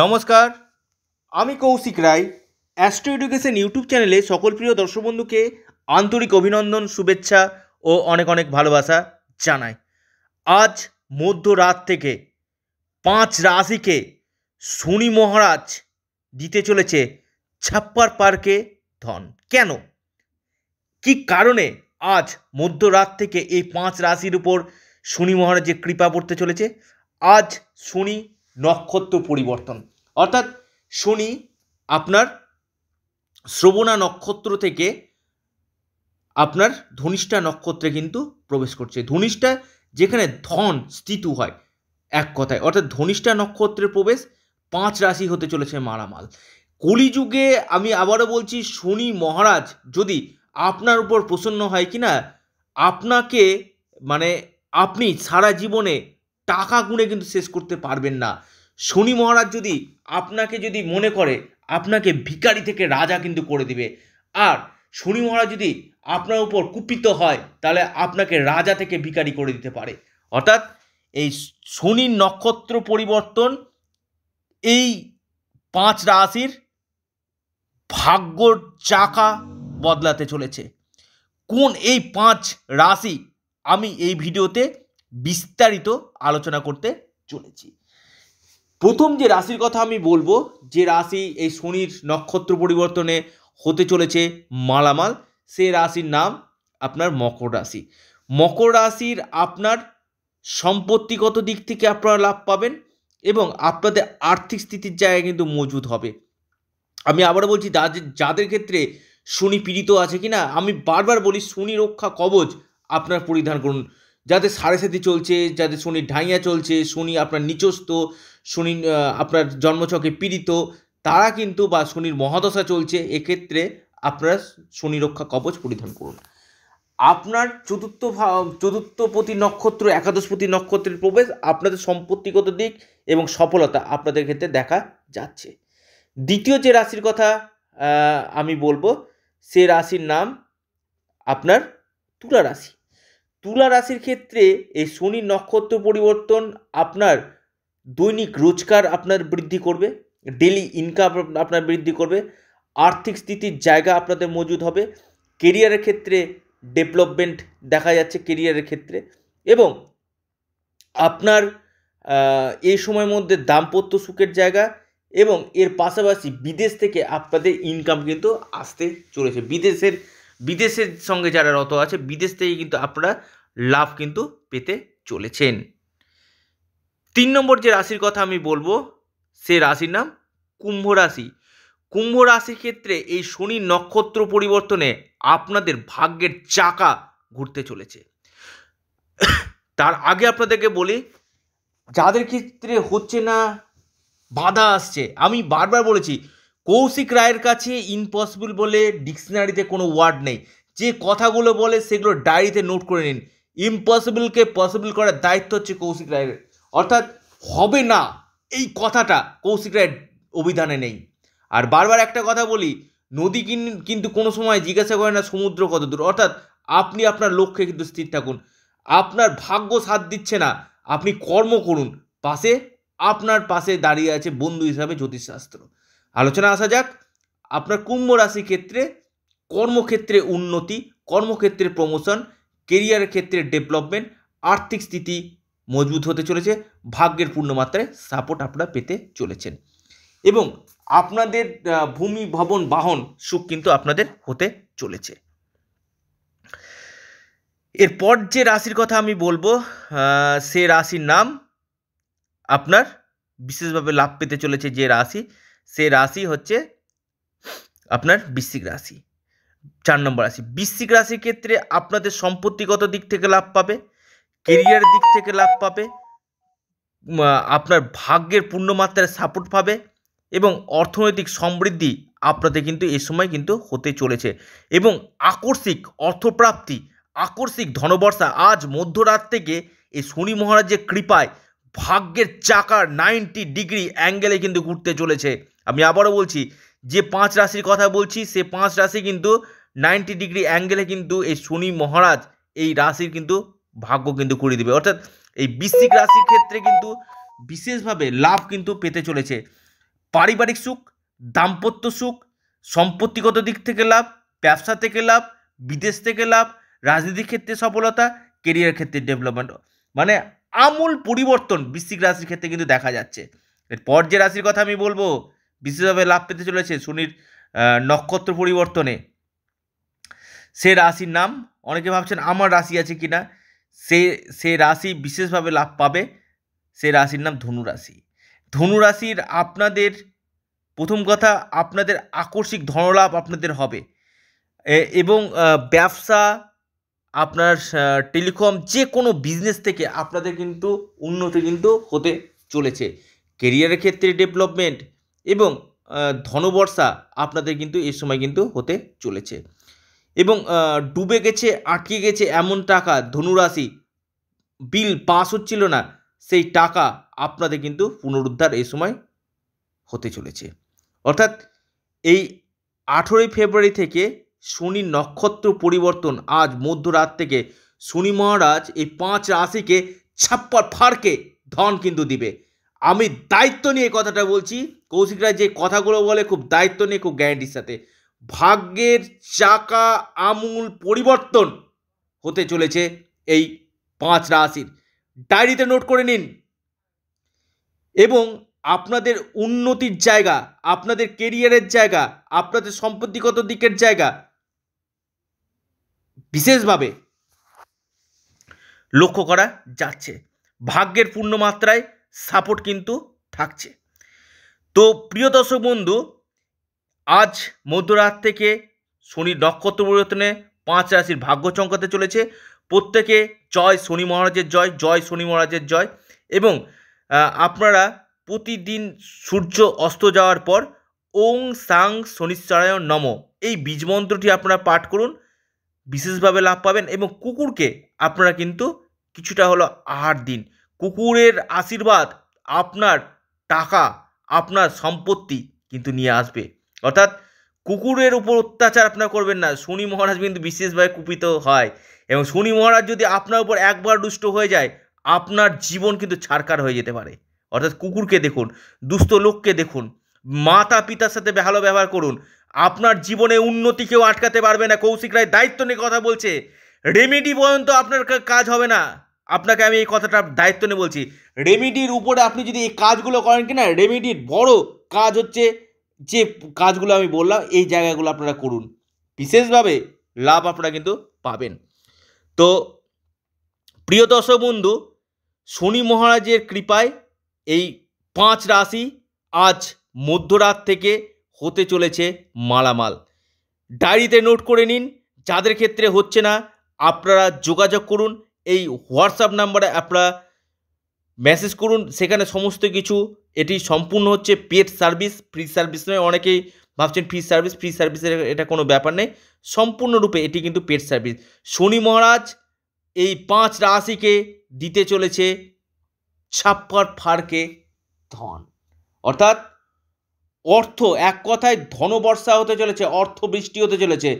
নমস্কার আমি Koushik Roy astro education YouTube চ্যানেলে সকল প্রিয় দর্শক বন্ধুকে আন্তরিক অভিনন্দন শুভেচ্ছা ও অনেক অনেক ভালোবাসা জানাই আজ মধ্যরাত থেকে পাঁচ রাশিকে শনি মহারাজ দিতে চলেছে ছাপ্পার পার্কে ধন কেন কি কারণে আজ মধ্যরাত থেকে এই পাঁচ রাশির উপর শনি মহারাজের কৃপা পড়তে চলেছে আজ শনি নক্ষত্র পরিবর্তন অর্থাৎ শনি আপনার শ্রবণা নক্ষত্র থেকে আপনার ধনিষ্ঠা নক্ষত্রে কিন্তু প্রবেশ করছে ধনিষ্ঠা যেখানে ধন স্থিতু হয় এক কথায় অর্থাৎ ধনিষ্ঠা নক্ষত্রের প্রবেশ পাঁচ রাশি হতে চলেছে মারামাল কলিযুগে আমি আবারও বলছি শনি মহারাজ যদি আপনার উপর প্রসন্ন হয় কি না আপনাকে মানে আপনি সারা জীবনে টাকা গুণে কিন্তু শেষ করতে পারবেন না শনি মহারাজ যদি আপনাকে যদি মনে করে আপনাকে ভিকারি থেকে রাজা কিন্তু করে দিবে আর শনি মহারাজ যদি আপনার উপর কুপিত হয় তাহলে আপনাকে রাজা থেকে ভিকারি করে দিতে পারে অর্থাৎ এই শনি নক্ষত্র পরিবর্তন এই পাঁচ রাশির ভাগ্যর চাকা বদলাতে চলেছে কোন এই পাঁচ রাশি আমি এই ভিডিওতে বিস্তারিত আলোচনা করতে চলেছি প্রথম যে রাশির কথা আমি বলবো যে রাশি এই শনির নক্ষত্র পরিবর্তনে হতে চলেছে মালামাল সে রাশির নাম আপনার মকর রাশি মকর রাশির আপনার সম্পত্তিগত দিক থেকে আপনারা লাভ পাবেন এবং আপনাদের আর্থিক স্থিতির জায়গায় কিন্তু মজুদ হবে আমি আবার বলছি যাদের যাদের ক্ষেত্রে শনি পীড়িত আছে কি না আমি বারবার বলি শনি রক্ষা কবচ আপনার পরিধান করুন যাদের সাড়ে সাথে চলছে যাদের শনির ঢাইয়া চলছে শনি আপনার নিচস্ত শনি আপনার জন্মচকে পীড়িত তারা কিন্তু বা শনির মহাদশা চলছে এক্ষেত্রে আপনারা শনি রক্ষা কবচ পরিধান করুন আপনার চতুর্থ চতুর্থপতি নক্ষত্র একাদশপতি নক্ষত্রের প্রবেশ আপনাদের সম্পত্তিগত দিক এবং সফলতা আপনাদের ক্ষেত্রে দেখা যাচ্ছে দ্বিতীয় যে রাশির কথা আমি বলবো সে রাশির নাম আপনার তুলা রাশি তুলা রাশির ক্ষেত্রে এই শনি নক্ষত্র পরিবর্তন আপনার দৈনিক রোজগার আপনার বৃদ্ধি করবে ডেলি ইনকাম আপনার বৃদ্ধি করবে আর্থিক স্থিতির জায়গা আপনাদের মজুদ হবে কেরিয়ারের ক্ষেত্রে ডেভেলপমেন্ট দেখা যাচ্ছে কেরিয়ারের ক্ষেত্রে এবং আপনার এই সময়ের মধ্যে দাম্পত্য সুখের জায়গা এবং এর পাশাপাশি বিদেশ থেকে আপনাদের ইনকাম কিন্তু আসতে চলেছে বিদেশের বিদেশের সঙ্গে যারা রত আছে বিদেশ থেকে কিন্তু আপনারা লাভ কিন্তু পেতে চলেছেন তিন নম্বর যে রাশির কথা আমি বলবো সে রাশির নাম কুম্ভ রাশি কুম্ভ রাশির ক্ষেত্রে এই শনি নক্ষত্র পরিবর্তনে আপনাদের ভাগ্যের চাকা ঘুরতে চলেছে তার আগে আপনাদেরকে বলি যাদের ক্ষেত্রে হচ্ছে না বাধা আসছে আমি বারবার বলেছি কৌশিক রায়ের কাছে ইম্পসিবল বলে ডিকশনারিতে কোনো ওয়ার্ড নেই যে কথাগুলো বলে সেগুলো ডায়েরিতে নোট করে নিন ইম্পসিবলকে পসিবল করার দায়িত্ব হচ্ছে কৌশিক রায়ের অর্থাৎ হবে না এই কথাটা কৌশিক রায়ের অভিধানে নেই আর বারবার একটা কথা বলি নদী কিন্তু কোনো সময় জিজ্ঞাসা করে না সমুদ্র কত দূর অর্থাৎ আপনি আপনার লক্ষ্যে কিন্তু স্থির থাকুন আপনার ভাগ্য সাথ দিচ্ছে না আপনি কর্ম করুন পাশে আপনার পাশে দাঁড়িয়ে আছে বন্ধু হিসাবে জ্যোতিষশাস্ত্র আলোচনা আসা যাক আপনার কুম্ভ রাশি ক্ষেত্রে কর্মক্ষেত্রে উন্নতি কর্মক্ষেত্রে প্রমোশন কেরিয়ারের ক্ষেত্রে ডেভেলপমেন্ট আর্থিক স্থিতি মজবুত হতে চলেছে ভাগ্যের পূর্ণ মাত্রায় সাপোর্ট আপনারা পেতে চলেছেন এবং আপনাদের ভূমি ভবন বাহন সুখ কিন্তু আপনাদের হতে চলেছে এরপর যে রাশির কথা আমি বলবো সে রাশির নাম আপনার বিশেষভাবে লাভ পেতে চলেছে যে রাশি সে রাশি হচ্ছে আপনার বৃশ্চিক রাশি চার নম্বর রাশি বৃশ্চিক রাশির ক্ষেত্রে আপনাদের সম্পত্তিগত দিক থেকে লাভ পাবে কেরিয়ার দিক থেকে লাভ পাবে আপনার ভাগ্যের পূর্ণমাত্রায় সাপোর্ট পাবে এবং অর্থনৈতিক সমৃদ্ধি আপনাদের কিন্তু এ সময় কিন্তু হতে চলেছে এবং আকর্ষিক অর্থপ্রাপ্তি আকর্ষিক ধনবর্ষা আজ মধ্যরাত থেকে এই শনি মহারাজের কৃপায় ভাগ্যের চাকার নাইনটি ডিগ্রি অ্যাঙ্গেলে কিন্তু ঘুরতে চলেছে আমি আবারও বলছি যে পাঁচ রাশির কথা বলছি সে পাঁচ রাশি কিন্তু নাইনটি ডিগ্রি অ্যাঙ্গেলে কিন্তু এই শনি মহারাজ এই রাশির কিন্তু ভাগ্য কিন্তু করে দেবে অর্থাৎ এই বৃশ্চিক রাশির ক্ষেত্রে কিন্তু বিশেষভাবে লাভ কিন্তু পেতে চলেছে পারিবারিক সুখ দাম্পত্য সুখ সম্পত্তিগত দিক থেকে লাভ ব্যবসা থেকে লাভ বিদেশ থেকে লাভ রাজনীতির ক্ষেত্রে সফলতা কেরিয়ার ক্ষেত্রে ডেভেলপমেন্ট মানে আমূল পরিবর্তন বৃশ্চিক রাশির ক্ষেত্রে কিন্তু দেখা যাচ্ছে এরপর যে রাশির কথা আমি বলবো বিশেষভাবে লাভ পেতে চলেছে শনির নক্ষত্র পরিবর্তনে সে রাশির নাম অনেকে ভাবছেন আমার রাশি আছে কি না সে সে রাশি বিশেষভাবে লাভ পাবে সে রাশির নাম ধনু রাশি ধনু রাশির আপনাদের প্রথম কথা আপনাদের আকস্মিক ধনলাভ আপনাদের হবে এবং ব্যবসা আপনার টেলিকম যে কোনো বিজনেস থেকে আপনাদের কিন্তু উন্নতি কিন্তু হতে চলেছে কেরিয়ারের ক্ষেত্রে ডেভেলপমেন্ট এবং ধনবর্ষা আপনাদের কিন্তু এই সময় কিন্তু হতে চলেছে এবং ডুবে গেছে আটকে গেছে এমন টাকা ধনুরাশি বিল পাস হচ্ছিল না সেই টাকা আপনাদের কিন্তু পুনরুদ্ধার এই সময় হতে চলেছে অর্থাৎ এই আঠেরোই ফেব্রুয়ারি থেকে শনি নক্ষত্র পরিবর্তন আজ মধ্যরাত থেকে শনি মহারাজ এই পাঁচ রাশিকে ছাপ্পার ফাড়কে ধন কিন্তু দিবে আমি দায়িত্ব নিয়ে কথাটা বলছি কৌশিক রায় যে কথাগুলো বলে খুব দায়িত্ব নিয়ে খুব গ্যারান্টির সাথে ভাগ্যের চাকা আমূল পরিবর্তন হতে চলেছে এই পাঁচ রাশির ডায়েরিতে নোট করে নিন এবং আপনাদের উন্নতির জায়গা আপনাদের কেরিয়ারের জায়গা আপনাদের সম্পত্তিগত দিকের জায়গা বিশেষভাবে লক্ষ্য করা যাচ্ছে ভাগ্যের পূর্ণ মাত্রায় সাপোর্ট কিন্তু থাকছে তো প্রিয় দর্শক বন্ধু আজ মধ্যরাত থেকে শনি নক্ষত্র পরিবর্তনে পাঁচ রাশির ভাগ্য চমকাতে চলেছে প্রত্যেকে জয় শনি মহারাজের জয় জয় শনি মহারাজের জয় এবং আপনারা প্রতিদিন সূর্য অস্ত যাওয়ার পর ওং সাং শনিশ্চরায়ণ নম এই বীজ মন্ত্রটি আপনারা পাঠ করুন বিশেষভাবে লাভ পাবেন এবং কুকুরকে আপনারা কিন্তু কিছুটা হলো আহার দিন কুকুরের আশীর্বাদ আপনার টাকা আপনার সম্পত্তি কিন্তু নিয়ে আসবে অর্থাৎ কুকুরের উপর অত্যাচার আপনার করবেন না শনি মহারাজ কিন্তু বিশেষভাবে কুপিত হয় এবং শনি মহারাজ যদি আপনার উপর একবার দুষ্ট হয়ে যায় আপনার জীবন কিন্তু ছাড়কার হয়ে যেতে পারে অর্থাৎ কুকুরকে দেখুন দুস্থ লোককে দেখুন মাতা পিতার সাথে ভালো ব্যবহার করুন আপনার জীবনে উন্নতি কেউ আটকাতে পারবে না কৌশিক রায় দায়িত্ব নিয়ে কথা বলছে রেমেডি পর্যন্ত আপনার কাজ হবে না আপনাকে আমি এই কথাটা দায়িত্ব নিয়ে বলছি রেমিডির উপরে আপনি যদি এই কাজগুলো করেন কিনা রেমিডির বড় কাজ হচ্ছে যে কাজগুলো আমি বললাম এই জায়গাগুলো আপনারা করুন বিশেষভাবে লাভ আপনারা কিন্তু পাবেন তো প্রিয় দর্শক বন্ধু শনি মহারাজের কৃপায় এই পাঁচ রাশি আজ মধ্যরাত থেকে হতে চলেছে মালামাল ডায়েরিতে নোট করে নিন যাদের ক্ষেত্রে হচ্ছে না আপনারা যোগাযোগ করুন এই হোয়াটসঅ্যাপ নাম্বারে আপনারা মেসেজ করুন সেখানে সমস্ত কিছু এটি সম্পূর্ণ হচ্ছে পেড সার্ভিস ফ্রি সার্ভিস নয় অনেকেই ভাবছেন ফ্রি সার্ভিস ফ্রি সার্ভিসের এটা কোনো ব্যাপার নেই সম্পূর্ণরূপে এটি কিন্তু পেড সার্ভিস শনি মহারাজ এই পাঁচ রাশিকে দিতে চলেছে ছাপ্পার ফারকে ধন অর্থাৎ অর্থ এক কথায় ধনবর্ষা হতে চলেছে অর্থ বৃষ্টি হতে চলেছে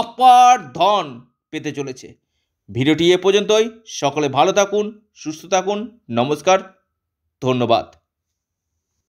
অপার ধন পেতে চলেছে ভিডিওটি এ পর্যন্তই সকলে ভালো থাকুন সুস্থ থাকুন নমস্কার ধন্যবাদ